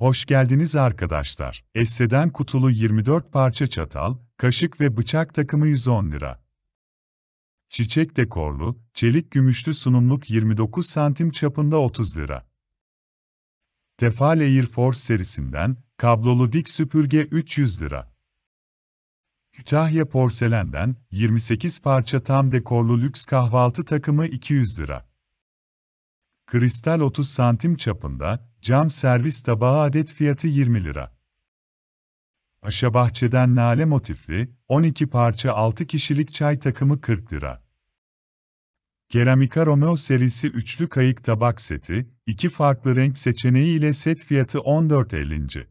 Hoş geldiniz arkadaşlar. Esse'den kutulu 24 parça çatal, kaşık ve bıçak takımı 110 lira. Çiçek dekorlu, çelik gümüşlü sunumluk 29 santim çapında 30 lira. Tefal Air Force serisinden, kablolu dik süpürge 300 lira. Kütahya porselenden, 28 parça tam dekorlu lüks kahvaltı takımı 200 lira kristal 30 santim çapında, cam servis tabağı adet fiyatı 20 lira. Aşa Bahçe'den nale motifli, 12 parça 6 kişilik çay takımı 40 lira. Keramika Romeo serisi üçlü kayık tabak seti, iki farklı renk seçeneği ile set fiyatı 14.50.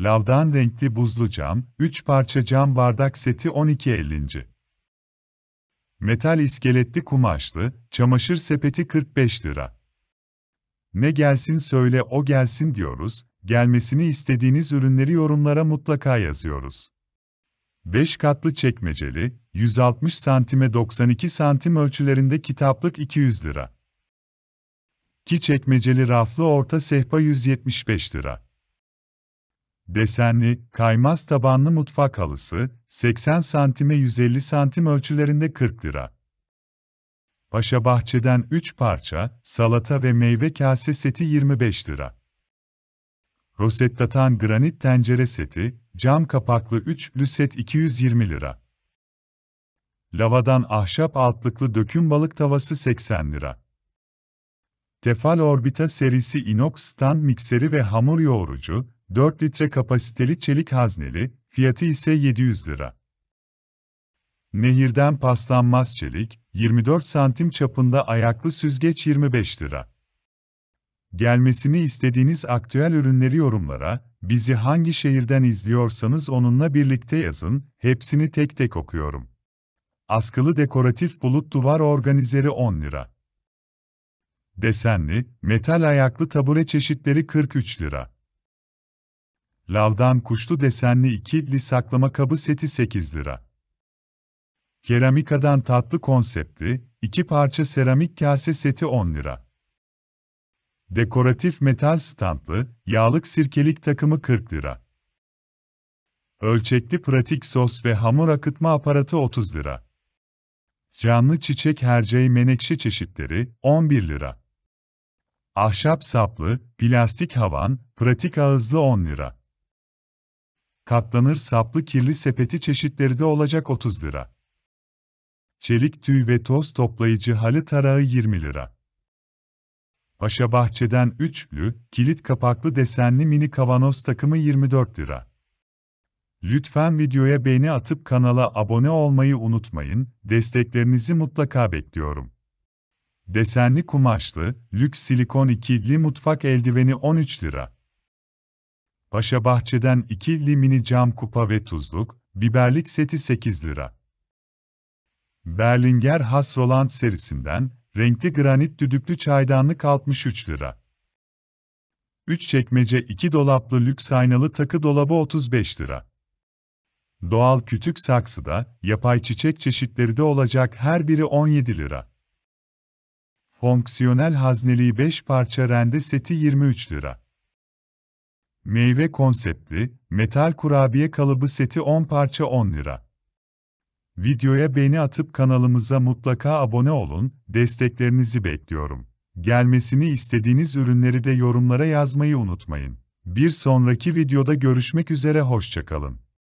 Lavdan renkli buzlu cam, 3 parça cam bardak seti 12.50. Metal iskeletli kumaşlı, çamaşır sepeti 45 lira. Ne gelsin söyle o gelsin diyoruz, gelmesini istediğiniz ürünleri yorumlara mutlaka yazıyoruz. 5 katlı çekmeceli, 160 santime 92 santim ölçülerinde kitaplık 200 lira. 2 çekmeceli raflı orta sehpa 175 lira desenli, kaymaz tabanlı mutfak halısı, 80 santime 150 santim ölçülerinde 40 lira. Paşa Bahçe'den 3 parça, salata ve meyve kase seti 25 lira. Rosettatan granit tencere seti, cam kapaklı 3 lüset 220 lira. Lavadan ahşap altlıklı döküm balık tavası 80 lira. Tefal Orbita serisi inox stand mikseri ve hamur yoğurucu, 4 litre kapasiteli çelik hazneli, fiyatı ise 700 lira. Nehirden paslanmaz çelik, 24 santim çapında ayaklı süzgeç 25 lira. Gelmesini istediğiniz aktüel ürünleri yorumlara, bizi hangi şehirden izliyorsanız onunla birlikte yazın, hepsini tek tek okuyorum. Askılı dekoratif bulut duvar organizeri 10 lira. Desenli, metal ayaklı tabure çeşitleri 43 lira. Lavdan kuşlu desenli ikili saklama kabı seti 8 lira. Keramikadan tatlı konseptli, iki parça seramik kase seti 10 lira. Dekoratif metal standlı, yağlık sirkelik takımı 40 lira. Ölçekli pratik sos ve hamur akıtma aparatı 30 lira. Canlı çiçek herceği menekşe çeşitleri 11 lira. Ahşap saplı, plastik havan, pratik ağızlı 10 lira. Katlanır saplı kirli sepeti çeşitleri de olacak 30 lira. Çelik tüy ve toz toplayıcı halı tarağı 20 lira. Paşa Bahçe'den üçlü, kilit kapaklı desenli mini kavanoz takımı 24 lira. Lütfen videoya beğeni atıp kanala abone olmayı unutmayın, desteklerinizi mutlaka bekliyorum. Desenli kumaşlı, lüks silikon ikili mutfak eldiveni 13 lira. Paşa Bahçe'den ikili limini cam kupa ve tuzluk, biberlik seti 8 lira. Berlinger Has Roland serisinden, renkli granit düdüklü çaydanlık 63 lira. 3 çekmece 2 dolaplı lüks aynalı takı dolabı 35 lira. Doğal kütük saksıda, yapay çiçek çeşitleri de olacak her biri 17 lira. Fonksiyonel hazneliği 5 parça rende seti 23 lira. Meyve konseptli, metal kurabiye kalıbı seti 10 parça 10 lira. Videoya beğeni atıp kanalımıza mutlaka abone olun, desteklerinizi bekliyorum. Gelmesini istediğiniz ürünleri de yorumlara yazmayı unutmayın. Bir sonraki videoda görüşmek üzere hoşçakalın.